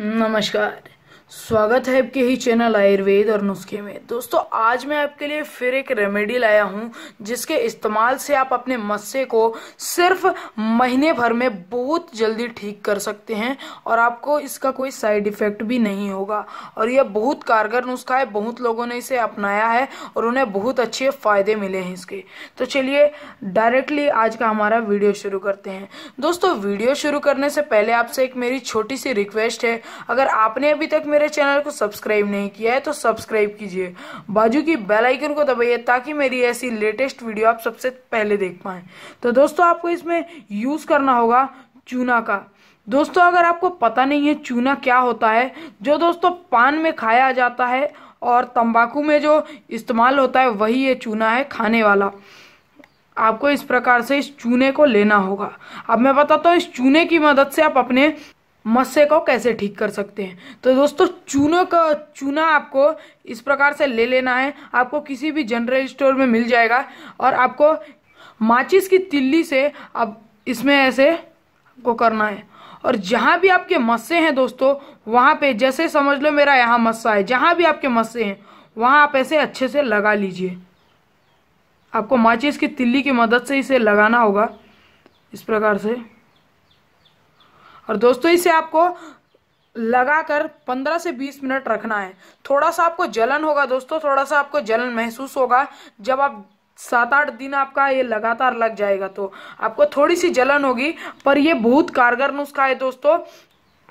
नमस्कार स्वागत है आपके ही चैनल आयुर्वेद और नुस्खे में दोस्तों आज मैं आपके लिए फिर एक रेमेडी लाया हूं जिसके इस्तेमाल से आप अपने मस्से को सिर्फ महीने भर में बहुत जल्दी ठीक कर सकते हैं और आपको इसका कोई साइड इफेक्ट भी नहीं होगा और यह बहुत कारगर नुस्खा है बहुत लोगों ने इसे अपनाया है और उन्हें बहुत अच्छे फायदे मिले हैं इसके तो चलिए डायरेक्टली आज का हमारा वीडियो शुरू करते हैं दोस्तों वीडियो शुरू करने से पहले आपसे एक मेरी छोटी सी रिक्वेस्ट है अगर आपने अभी तक मेरे मेरे चैनल को सब्सक्राइब नहीं किया है तो सब्सक्राइब कीजिए बाजू की बेल आइकन को दबाइए ताकि मेरी ऐसी लेटेस्ट वीडियो आप सबसे पहले देख पाएँ तो दोस्तों आपको इसमें यूज़ करना होगा चूना का दोस्तों अगर आपको पता नहीं है चूना क्या होता है जो दोस्तों पान में खाया जाता है और तंबाकू में जो इस्तेमाल होता है वही ये चूना है खाने वाला आपको इस प्रकार से इस चूने को लेना होगा अब मैं बताता हूँ इस चूने की मदद से आप अपने मस्से को कैसे ठीक कर सकते हैं तो दोस्तों चूनों का चूना आपको इस प्रकार से ले लेना है आपको किसी भी जनरल स्टोर में मिल जाएगा और आपको माचिस की तिल्ली से अब इसमें ऐसे आपको करना है और जहाँ भी आपके मस्से हैं दोस्तों वहाँ पे जैसे समझ लो मेरा यहाँ मस्सा है जहाँ भी आपके मस्से हैं वहाँ आप ऐसे अच्छे से लगा लीजिए आपको माचिस की तिल्ली की मदद से इसे लगाना होगा इस प्रकार से और दोस्तों इसे आपको लगाकर 15 से 20 मिनट रखना है थोड़ा सा आपको जलन होगा दोस्तों थोड़ा सा आपको जलन महसूस होगा जब आप सात आठ दिन आपका ये लगातार लग जाएगा तो आपको थोड़ी सी जलन होगी पर ये बहुत कारगर नुस्खा है दोस्तों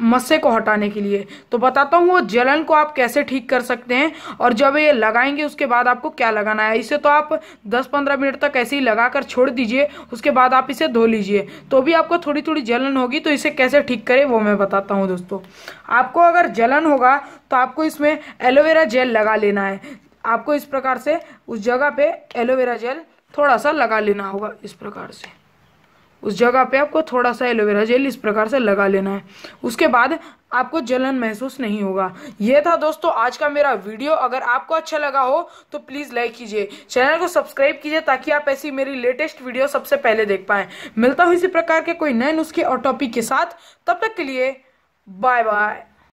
मस्से को हटाने के लिए तो बताता हूँ वो जलन को आप कैसे ठीक कर सकते हैं और जब ये लगाएंगे उसके बाद आपको क्या लगाना है इसे तो आप 10-15 मिनट तक ऐसे ही लगा कर छोड़ दीजिए उसके बाद आप इसे धो लीजिए तो भी आपको थोड़ी थोड़ी जलन होगी तो इसे कैसे ठीक करें वो मैं बताता हूँ दोस्तों आपको अगर जलन होगा तो आपको इसमें एलोवेरा जेल लगा लेना है आपको इस प्रकार से उस जगह पर एलोवेरा जेल थोड़ा सा लगा लेना होगा इस प्रकार से उस जगह पे आपको थोड़ा सा एलोवेरा जेल इस प्रकार से लगा लेना है उसके बाद आपको जलन महसूस नहीं होगा यह था दोस्तों आज का मेरा वीडियो अगर आपको अच्छा लगा हो तो प्लीज़ लाइक कीजिए चैनल को सब्सक्राइब कीजिए ताकि आप ऐसी मेरी लेटेस्ट वीडियो सबसे पहले देख पाए मिलता हूं इसी प्रकार के कोई नए नुस्खे और टॉपिक के साथ तब तक के लिए बाय बाय